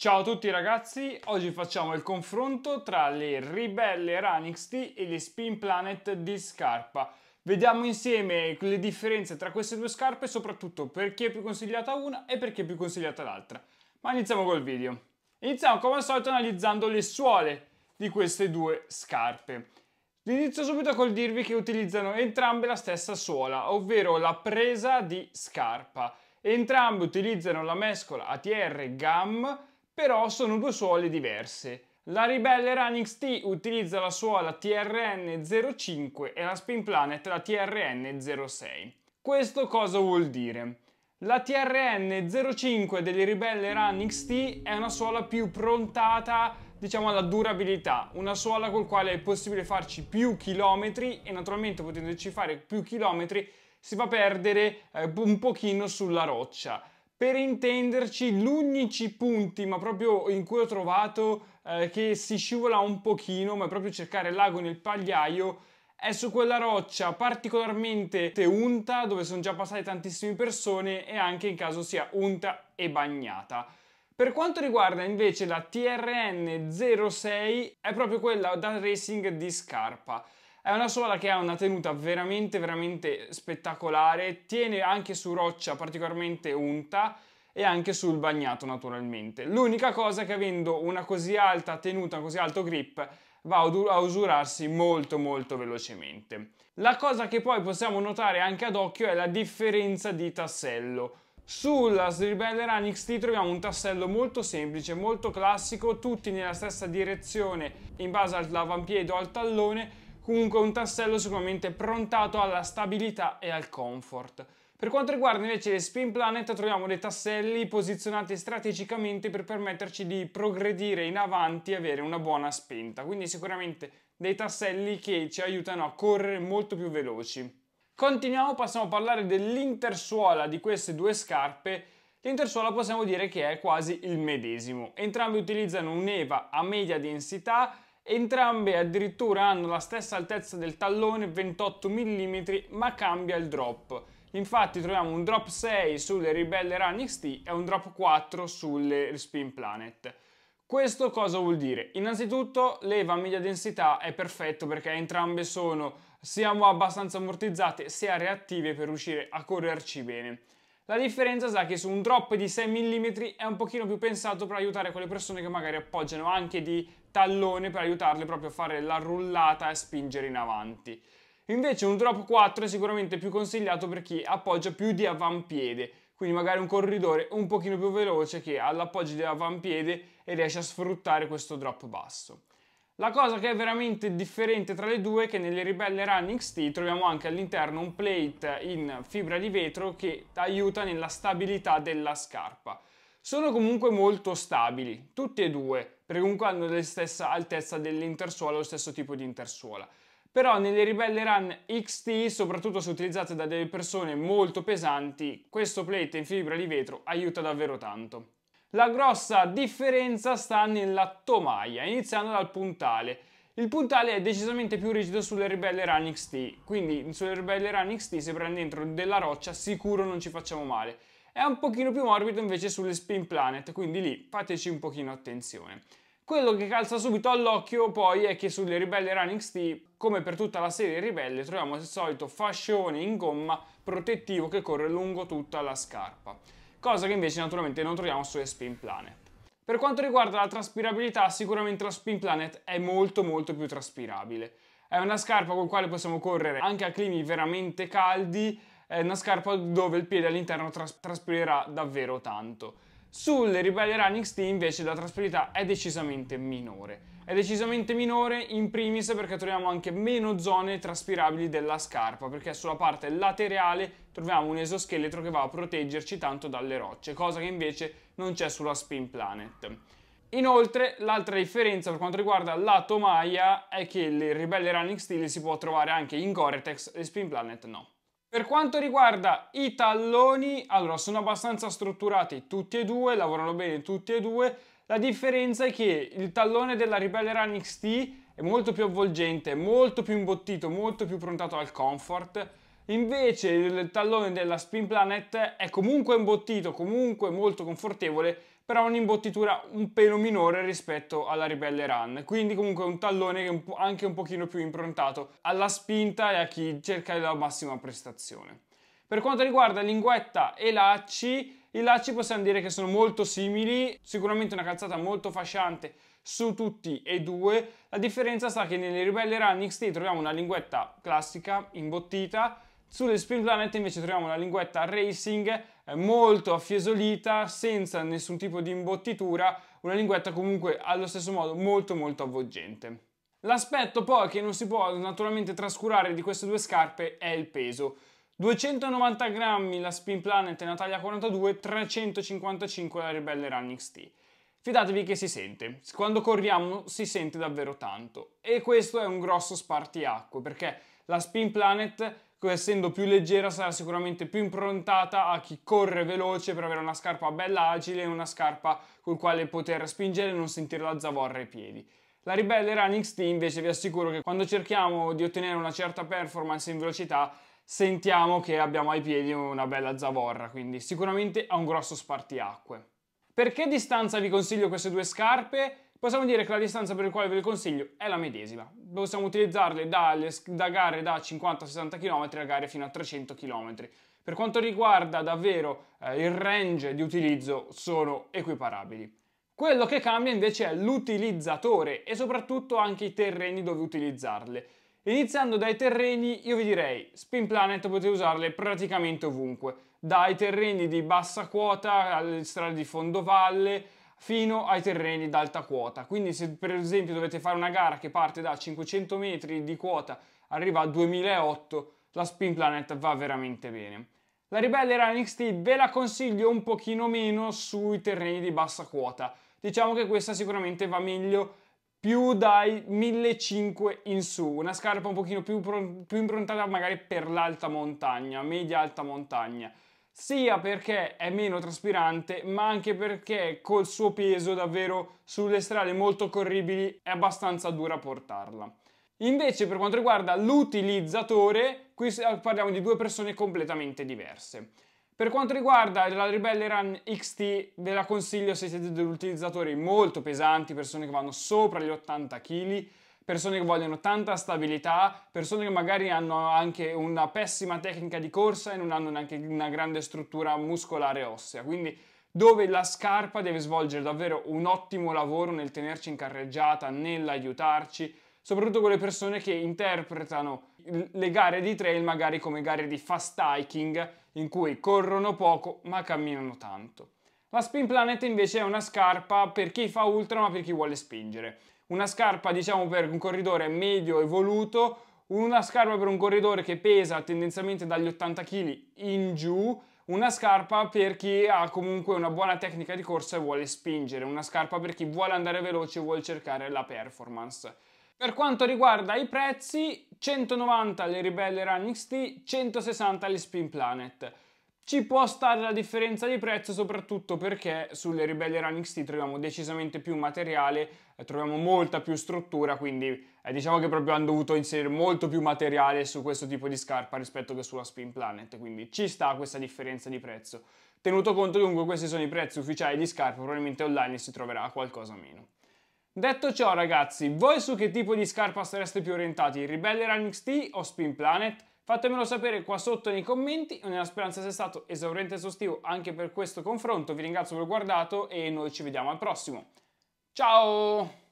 Ciao a tutti ragazzi, oggi facciamo il confronto tra le Ribelle Run T e le Spin Planet di scarpa. Vediamo insieme le differenze tra queste due scarpe e soprattutto perché è più consigliata una e perché è più consigliata l'altra. Ma iniziamo col video. Iniziamo come al solito analizzando le suole di queste due scarpe. Inizio subito col dirvi che utilizzano entrambe la stessa suola, ovvero la presa di scarpa. Entrambe utilizzano la mescola ATR GAM però sono due suole diverse. La ribelle Running XT utilizza la suola TRN05 e la Spin Planet la TRN06. Questo cosa vuol dire? La TRN05 delle ribelle Running XT è una suola più prontata diciamo alla durabilità, una suola col quale è possibile farci più chilometri e naturalmente potendoci fare più chilometri si fa perdere eh, un pochino sulla roccia per intenderci l'unici punti, ma proprio in cui ho trovato eh, che si scivola un pochino, ma è proprio cercare l'ago nel pagliaio, è su quella roccia particolarmente unta, dove sono già passate tantissime persone e anche in caso sia unta e bagnata. Per quanto riguarda invece la TRN 06, è proprio quella da racing di scarpa. È una suola che ha una tenuta veramente veramente spettacolare, tiene anche su roccia particolarmente unta e anche sul bagnato naturalmente. L'unica cosa è che avendo una così alta tenuta, un così alto grip, va a usurarsi molto molto velocemente. La cosa che poi possiamo notare anche ad occhio è la differenza di tassello. Sulla Sribelle Run XT troviamo un tassello molto semplice, molto classico, tutti nella stessa direzione in base all'avampiede o al tallone, Comunque un tassello sicuramente prontato alla stabilità e al comfort. Per quanto riguarda invece le Spin Planet troviamo dei tasselli posizionati strategicamente per permetterci di progredire in avanti e avere una buona spinta, quindi sicuramente dei tasselli che ci aiutano a correre molto più veloci. Continuiamo, passiamo a parlare dell'intersuola di queste due scarpe. L'intersuola possiamo dire che è quasi il medesimo. Entrambi utilizzano un'eva a media densità Entrambe addirittura hanno la stessa altezza del tallone 28 mm ma cambia il drop. Infatti troviamo un drop 6 sulle Ribelle Run XT e un drop 4 sulle Spin Planet. Questo cosa vuol dire? Innanzitutto l'EVA media densità è perfetto perché entrambe sono sia abbastanza ammortizzate sia reattive per riuscire a correrci bene. La differenza sa che su un drop di 6 mm è un pochino più pensato per aiutare quelle persone che magari appoggiano anche di tallone per aiutarle proprio a fare la rullata e spingere in avanti. Invece un drop 4 è sicuramente più consigliato per chi appoggia più di avampiede, quindi magari un corridore un pochino più veloce che ha l'appoggio di avampiede e riesce a sfruttare questo drop basso. La cosa che è veramente differente tra le due è che nelle ribelle Running XT troviamo anche all'interno un plate in fibra di vetro che aiuta nella stabilità della scarpa. Sono comunque molto stabili, tutti e due, perché comunque hanno la stessa altezza dell'intersuola, lo stesso tipo di intersuola. Però nelle ribelle run XT, soprattutto se utilizzate da delle persone molto pesanti, questo plate in fibra di vetro aiuta davvero tanto. La grossa differenza sta nella tomaia, iniziando dal puntale. Il puntale è decisamente più rigido sulle ribelle Run XT, quindi sulle ribelle Run XT se prendiamo dentro della roccia sicuro non ci facciamo male è un pochino più morbido invece sulle Spin Planet, quindi lì fateci un pochino attenzione. Quello che calza subito all'occhio poi è che sulle Ribelle Running Steel, come per tutta la serie Ribelle, troviamo il solito fascione in gomma protettivo che corre lungo tutta la scarpa, cosa che invece naturalmente non troviamo sulle Spin Planet. Per quanto riguarda la traspirabilità, sicuramente la Spin Planet è molto molto più traspirabile. È una scarpa con la quale possiamo correre anche a climi veramente caldi è una scarpa dove il piede all'interno tras- traspirerà davvero tanto. Sulle Ribelle Running Steam invece la trasparità è decisamente minore. È decisamente minore in primis perché troviamo anche meno zone traspirabili della scarpa, perché sulla parte laterale troviamo un esoscheletro che va a proteggerci tanto dalle rocce, cosa che invece non c'è sulla Spin Planet. Inoltre, l'altra differenza per quanto riguarda la tomaia è che le Ribelle Running XT le si può trovare anche in Gore-Tex e Spin Planet no. Per quanto riguarda i talloni, allora sono abbastanza strutturati tutti e due, lavorano bene tutti e due. La differenza è che il tallone della Rebelle Run XT è molto più avvolgente, molto più imbottito, molto più prontato al comfort. Invece il tallone della Spin Planet è comunque imbottito, comunque molto confortevole, però un'imbottitura un pelo minore rispetto alla Ribelle Run, quindi comunque un tallone che è anche un pochino più improntato alla spinta e a chi cerca la massima prestazione. Per quanto riguarda linguetta e lacci, i lacci possiamo dire che sono molto simili, sicuramente una calzata molto fasciante su tutti e due, la differenza sta che nelle Ribelle Run XT troviamo una linguetta classica, imbottita, sulle Spin Planet invece troviamo una linguetta racing eh, molto affiesolita, senza nessun tipo di imbottitura, una linguetta comunque allo stesso modo molto molto avvolgente. L'aspetto poi che non si può naturalmente trascurare di queste due scarpe è il peso. 290 grammi la Spin Planet nella taglia 42, 355 la Ribelle Running XT. Fidatevi che si sente, quando corriamo si sente davvero tanto. E questo è un grosso spartiacque perché la Spin Planet essendo più leggera sarà sicuramente più improntata a chi corre veloce per avere una scarpa bella agile e una scarpa col quale poter spingere e non sentire la zavorra ai piedi. La Ribelle Running XT invece vi assicuro che quando cerchiamo di ottenere una certa performance in velocità sentiamo che abbiamo ai piedi una bella zavorra, quindi sicuramente ha un grosso spartiacque. Perché distanza vi consiglio queste due scarpe? possiamo dire che la distanza per la quale ve le consiglio è la medesima. Possiamo utilizzarle dalle, da gare da 50-60 km a gare fino a 300 km. Per quanto riguarda davvero eh, il range di utilizzo sono equiparabili. Quello che cambia invece è l'utilizzatore e soprattutto anche i terreni dove utilizzarle. Iniziando dai terreni, io vi direi, Spin Planet potete usarle praticamente ovunque, dai terreni di bassa quota alle strade di fondovalle, fino ai terreni d'alta quota. Quindi se per esempio dovete fare una gara che parte da 500 metri di quota, arriva a 2008, la Spin Planet va veramente bene. La Ribelle Run NXT ve la consiglio un pochino meno sui terreni di bassa quota. Diciamo che questa sicuramente va meglio più dai 1500 in su, una scarpa un pochino più, più improntata magari per l'alta montagna, media alta montagna sia perché è meno traspirante, ma anche perché col suo peso davvero sulle strade molto corribili è abbastanza dura portarla. Invece per quanto riguarda l'utilizzatore, qui parliamo di due persone completamente diverse. Per quanto riguarda la Ribelle Run XT, ve la consiglio se siete degli utilizzatori molto pesanti, persone che vanno sopra gli 80 kg, persone che vogliono tanta stabilità, persone che magari hanno anche una pessima tecnica di corsa e non hanno neanche una grande struttura muscolare e ossea. Quindi dove la scarpa deve svolgere davvero un ottimo lavoro nel tenerci in carreggiata, nell'aiutarci, soprattutto quelle persone che interpretano le gare di trail magari come gare di fast hiking in cui corrono poco ma camminano tanto. La Spin Planet invece è una scarpa per chi fa ultra ma per chi vuole spingere una scarpa diciamo per un corridore medio evoluto, una scarpa per un corridore che pesa tendenzialmente dagli 80 kg in giù, una scarpa per chi ha comunque una buona tecnica di corsa e vuole spingere, una scarpa per chi vuole andare veloce e vuole cercare la performance. Per quanto riguarda i prezzi, 190 le Ribelle Running XT, 160 le Spin Planet. Ci può stare la differenza di prezzo soprattutto perché sulle Ribelle Run XT troviamo decisamente più materiale, eh, troviamo molta più struttura, quindi eh, diciamo che proprio hanno dovuto inserire molto più materiale su questo tipo di scarpa rispetto che sulla Spin Planet, quindi ci sta questa differenza di prezzo. Tenuto conto dunque che questi sono i prezzi ufficiali di scarpa, probabilmente online si troverà qualcosa meno. Detto ciò ragazzi, voi su che tipo di scarpa sareste più orientati, Ribelle Run XT o Spin Planet? Fatemelo sapere qua sotto nei commenti, nella speranza sia stato esauriente e esaustivo anche per questo confronto. Vi ringrazio per aver guardato e noi ci vediamo al prossimo. Ciao!